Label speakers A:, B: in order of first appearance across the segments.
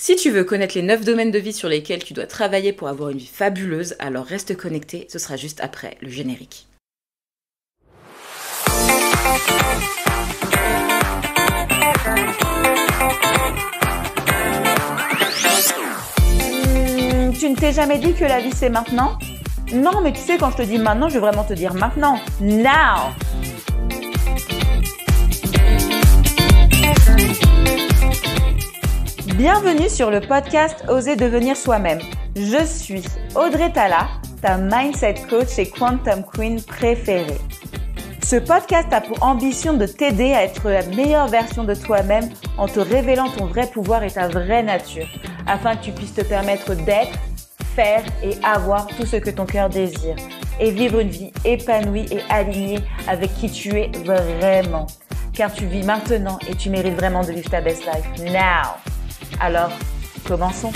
A: Si tu veux connaître les 9 domaines de vie sur lesquels tu dois travailler pour avoir une vie fabuleuse, alors reste connecté, ce sera juste après le générique. Hmm, tu ne t'es jamais dit que la vie c'est maintenant Non, mais tu sais, quand je te dis maintenant, je veux vraiment te dire maintenant. Now Bienvenue sur le podcast Oser devenir soi-même. Je suis Audrey Tala, ta mindset coach et quantum queen préférée. Ce podcast a pour ambition de t'aider à être la meilleure version de toi-même en te révélant ton vrai pouvoir et ta vraie nature, afin que tu puisses te permettre d'être, faire et avoir tout ce que ton cœur désire, et vivre une vie épanouie et alignée avec qui tu es vraiment. Car tu vis maintenant et tu mérites vraiment de vivre ta best life now. Alors, commençons.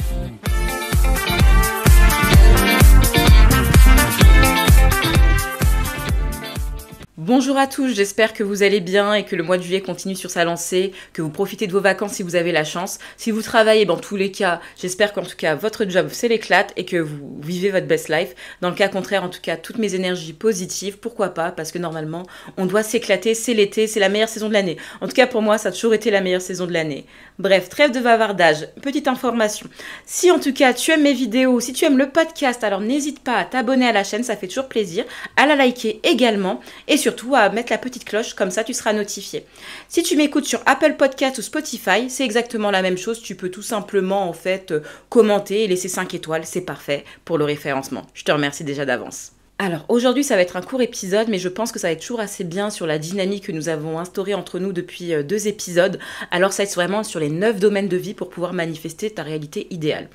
A: Bonjour à tous, j'espère que vous allez bien et que le mois de juillet continue sur sa lancée, que vous profitez de vos vacances si vous avez la chance. Si vous travaillez, dans ben, tous les cas, j'espère qu'en tout cas votre job c'est l'éclate et que vous vivez votre best life. Dans le cas contraire, en tout cas, toutes mes énergies positives, pourquoi pas, parce que normalement, on doit s'éclater, c'est l'été, c'est la meilleure saison de l'année. En tout cas, pour moi, ça a toujours été la meilleure saison de l'année. Bref, trêve de bavardage. Petite information. Si en tout cas tu aimes mes vidéos, si tu aimes le podcast, alors n'hésite pas à t'abonner à la chaîne, ça fait toujours plaisir, à la liker également et surtout à mettre la petite cloche, comme ça tu seras notifié. Si tu m'écoutes sur Apple Podcast ou Spotify, c'est exactement la même chose. Tu peux tout simplement en fait euh, commenter et laisser 5 étoiles, c'est parfait pour le référencement. Je te remercie déjà d'avance. Alors aujourd'hui ça va être un court épisode mais je pense que ça va être toujours assez bien sur la dynamique que nous avons instaurée entre nous depuis euh, deux épisodes. Alors ça va être vraiment sur les neuf domaines de vie pour pouvoir manifester ta réalité idéale.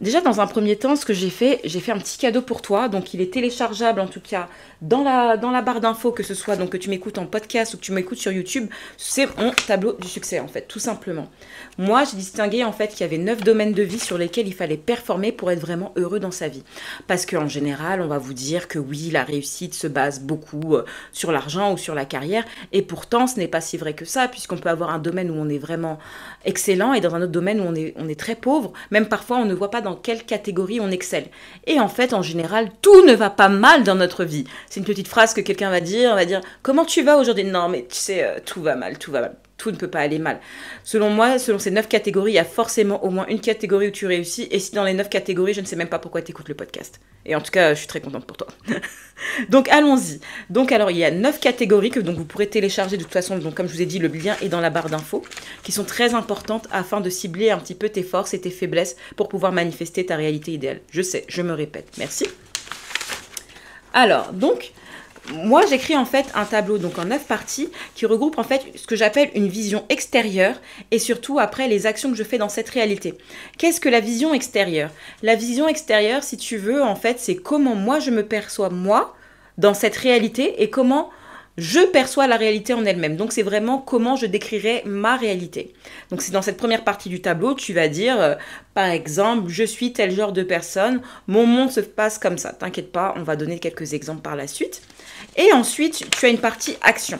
A: Déjà dans un premier temps ce que j'ai fait, j'ai fait un petit cadeau pour toi. Donc il est téléchargeable en tout cas dans la, dans la barre d'infos que ce soit donc que tu m'écoutes en podcast ou que tu m'écoutes sur YouTube. C'est mon tableau du succès en fait tout simplement. Moi j'ai distingué en fait qu'il y avait neuf domaines de vie sur lesquels il fallait performer pour être vraiment heureux dans sa vie. Parce qu'en général on va vous dire que oui, la réussite se base beaucoup euh, sur l'argent ou sur la carrière. Et pourtant, ce n'est pas si vrai que ça, puisqu'on peut avoir un domaine où on est vraiment excellent et dans un autre domaine où on est, on est très pauvre. Même parfois, on ne voit pas dans quelle catégorie on excelle. Et en fait, en général, tout ne va pas mal dans notre vie. C'est une petite phrase que quelqu'un va dire. On va dire, comment tu vas aujourd'hui Non, mais tu sais, euh, tout va mal, tout va mal tout ne peut pas aller mal. Selon moi, selon ces neuf catégories, il y a forcément au moins une catégorie où tu réussis. Et si dans les neuf catégories, je ne sais même pas pourquoi tu écoutes le podcast. Et en tout cas, je suis très contente pour toi. donc allons-y. Donc alors, il y a neuf catégories que donc, vous pourrez télécharger de toute façon. Donc comme je vous ai dit, le lien est dans la barre d'infos, qui sont très importantes afin de cibler un petit peu tes forces et tes faiblesses pour pouvoir manifester ta réalité idéale. Je sais, je me répète. Merci. Alors, donc, moi, j'écris en fait un tableau, donc en neuf parties, qui regroupe en fait ce que j'appelle une vision extérieure et surtout après les actions que je fais dans cette réalité. Qu'est-ce que la vision extérieure La vision extérieure, si tu veux, en fait, c'est comment moi je me perçois moi dans cette réalité et comment je perçois la réalité en elle-même. Donc c'est vraiment comment je décrirai ma réalité. Donc c'est dans cette première partie du tableau, tu vas dire, euh, par exemple, je suis tel genre de personne, mon monde se passe comme ça. T'inquiète pas, on va donner quelques exemples par la suite. Et ensuite, tu as une partie action.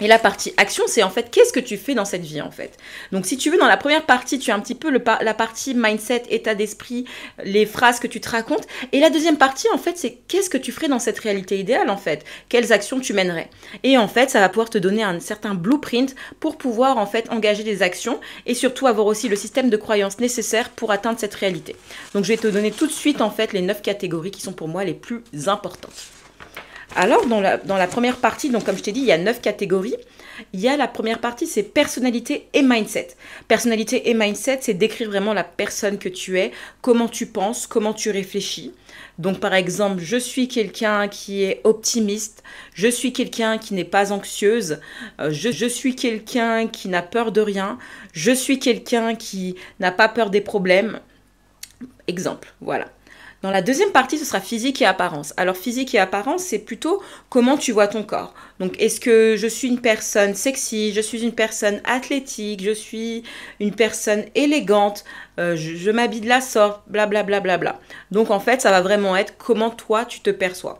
A: Et la partie action, c'est en fait qu'est-ce que tu fais dans cette vie en fait. Donc si tu veux, dans la première partie, tu as un petit peu la partie mindset, état d'esprit, les phrases que tu te racontes. Et la deuxième partie, en fait, c'est qu'est-ce que tu ferais dans cette réalité idéale en fait. Quelles actions tu mènerais. Et en fait, ça va pouvoir te donner un certain blueprint pour pouvoir en fait engager des actions et surtout avoir aussi le système de croyances nécessaire pour atteindre cette réalité. Donc je vais te donner tout de suite en fait les neuf catégories qui sont pour moi les plus importantes. Alors, dans la, première partie, donc comme je t'ai dit, il y a neuf catégories. Il y a la première partie, c'est personnalité et mindset. Personnalité et mindset, c'est décrire vraiment la personne que tu es, comment tu penses, comment tu réfléchis. Donc, par exemple, je suis quelqu'un qui est optimiste, je suis quelqu'un qui n'est pas anxieuse, euh, je, je suis quelqu'un qui n'a peur de rien, je suis quelqu'un qui n'a pas peur des problèmes. Exemple, voilà. Dans la deuxième partie, ce sera physique et apparence. Alors physique et apparence, c'est plutôt comment tu vois ton corps. Donc est-ce que je suis une personne sexy, je suis une personne athlétique, je suis une personne élégante, euh, je, m'habille de la sorte, blablabla. Bla, bla, bla, Donc en fait, ça va vraiment être comment toi tu te perçois.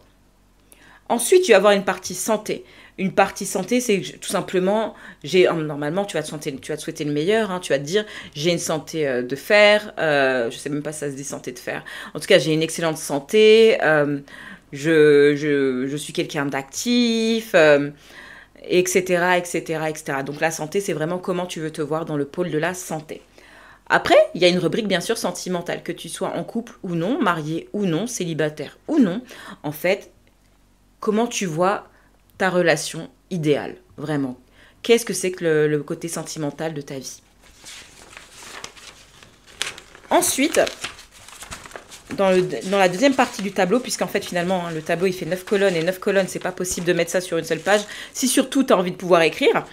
A: Ensuite, tu vas avoir une partie santé. Une partie santé, c'est tout simplement, j'ai normalement, tu vas, te tu vas souhaiter le meilleur, hein. tu vas te dire, j'ai une santé euh, de fer, Je euh, je sais même pas si ça se dit santé de fer, en tout cas, j'ai une excellente santé, euh, je, suis quelqu'un d'actif, etc., etc., etc. Donc la santé, c'est vraiment comment tu veux te voir dans le pôle de la santé. Après, il y a une rubrique bien sûr sentimentale, que tu sois en couple ou non, marié ou non, célibataire ou non. En fait, comment tu vois ta relation idéale, vraiment Qu'est-ce que c'est que le, côté sentimental de ta vie Ensuite, dans, la deuxième partie du tableau, puisqu'en fait finalement hein, le tableau il fait 9 colonnes et 9 colonnes, c'est pas possible de mettre ça sur une seule page, si surtout tu as envie de pouvoir écrire.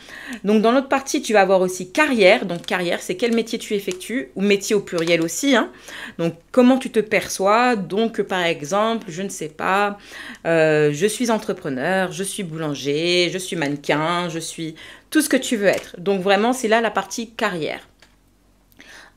A: Donc dans l'autre partie, tu vas avoir aussi carrière. Donc carrière, c'est quel métier tu effectues, ou métier au pluriel aussi. Hein. Donc comment tu te perçois. Donc par exemple, je ne sais pas, euh, je suis entrepreneur, je suis boulanger, je suis mannequin, je suis tout ce que tu veux être. Donc vraiment, c'est là la partie carrière.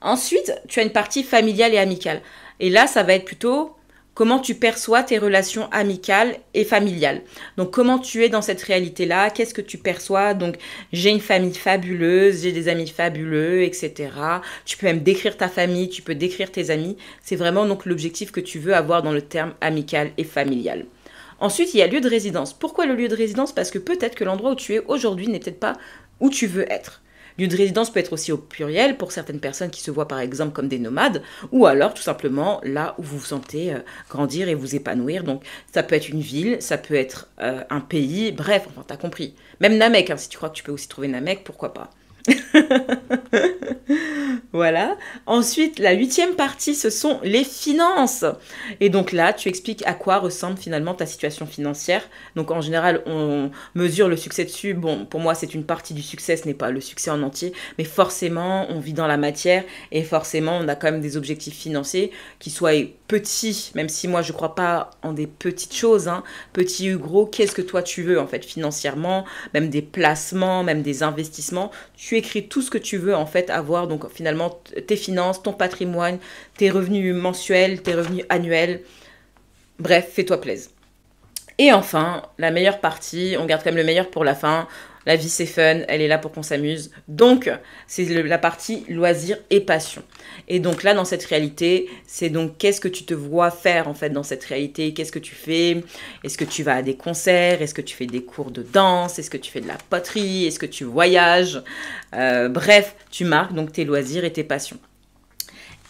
A: Ensuite, tu as une partie familiale et amicale. Et là, ça va être plutôt comment tu perçois tes relations amicales et familiales. Donc comment tu es dans cette réalité-là, qu'est-ce que tu perçois. Donc j'ai une famille fabuleuse, j'ai des amis fabuleux, etc. Tu peux même décrire ta famille, tu peux décrire tes amis. C'est vraiment donc l'objectif que tu veux avoir dans le terme amical et familial. Ensuite, il y a lieu de résidence. Pourquoi le lieu de résidence Parce que peut-être que l'endroit où tu es aujourd'hui n'est peut-être pas où tu veux être de résidence peut être aussi au pluriel pour certaines personnes qui se voient par exemple comme des nomades, ou alors tout simplement là où vous vous sentez euh, grandir et vous épanouir. Donc ça peut être une ville, ça peut être euh, un pays, bref, enfin t'as compris. Même Namek, hein, si tu crois que tu peux aussi trouver Namek, pourquoi pas. voilà. Ensuite, la huitième partie, ce sont les finances. Et donc là, tu expliques à quoi ressemble finalement ta situation financière. Donc en général, on mesure le succès dessus. Bon, pour moi, c'est une partie du succès, ce n'est pas le succès en entier. Mais forcément, on vit dans la matière et forcément, on a quand même des objectifs financiers qui soient petits, même si moi, je ne crois pas en des petites choses. Hein. Petit ou gros, qu'est-ce que toi tu veux en fait financièrement, même des placements, même des investissements tu écris tout ce que tu veux en fait avoir, donc finalement tes finances, ton patrimoine, tes revenus mensuels, tes revenus annuels. Bref, fais-toi plaisir. Et enfin, la meilleure partie, on garde quand même le meilleur pour la fin. La vie, c'est fun, elle est là pour qu'on s'amuse. Donc, c'est la partie loisirs et passion. Et donc là, dans cette réalité, c'est donc qu'est-ce que tu te vois faire en fait dans cette réalité Qu'est-ce que tu fais Est-ce que tu vas à des concerts Est-ce que tu fais des cours de danse Est-ce que tu fais de la poterie Est-ce que tu voyages euh, Bref, tu marques donc tes loisirs et tes passions.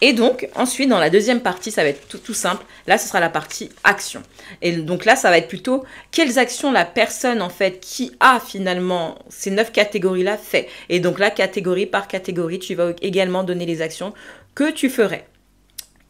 A: Et donc, ensuite, dans la deuxième partie, ça va être tout, simple. Là, ce sera la partie action. Et donc là, ça va être plutôt quelles actions la personne, en fait, qui a finalement ces neuf catégories-là fait. Et donc là, catégorie par catégorie, tu vas également donner les actions que tu ferais.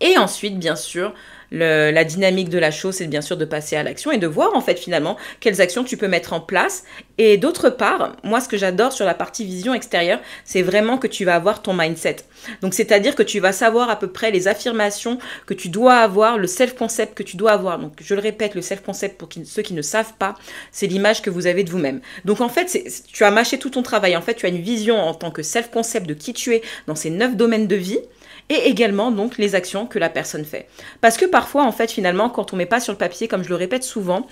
A: Et ensuite, bien sûr, la dynamique de la chose, c'est bien sûr de passer à l'action et de voir en fait finalement quelles actions tu peux mettre en place. Et d'autre part, moi ce que j'adore sur la partie vision extérieure, c'est vraiment que tu vas avoir ton mindset. Donc c'est-à-dire que tu vas savoir à peu près les affirmations que tu dois avoir, le self-concept que tu dois avoir. Donc je le répète, le self-concept pour ceux qui ne savent pas, c'est l'image que vous avez de vous-même. Donc en fait, tu as mâché tout ton travail. En fait, tu as une vision en tant que self-concept de qui tu es dans ces neuf domaines de vie et également donc les actions que la personne fait. Parce que parfois, en fait, finalement, quand on met pas sur le papier, comme je le répète souvent,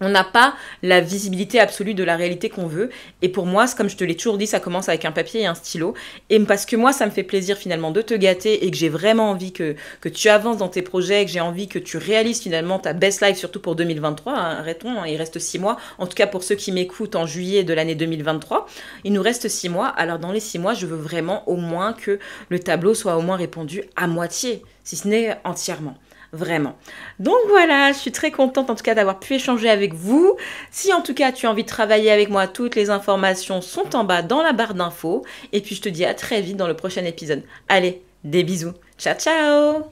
A: on n'a pas la visibilité absolue de la réalité qu'on veut. Et pour moi, comme je te l'ai toujours dit, ça commence avec un papier et un stylo. Et parce que moi, ça me fait plaisir finalement de te gâter et que j'ai vraiment envie que, que tu avances dans tes projets, que j'ai envie que tu réalises finalement ta best life, surtout pour 2023. Hein, arrêtons, hein, il reste six mois. En tout cas, pour ceux qui m'écoutent en juillet de l'année 2023, il nous reste six mois. Alors dans les six mois, je veux vraiment au moins que le tableau soit au moins répondu à moitié, si ce n'est entièrement vraiment. Donc voilà, je suis très contente en tout cas d'avoir pu échanger avec vous. Si en tout cas tu as envie de travailler avec moi, toutes les informations sont en bas dans la barre d'infos. Et puis je te dis à très vite dans le prochain épisode. Allez, des bisous. Ciao, ciao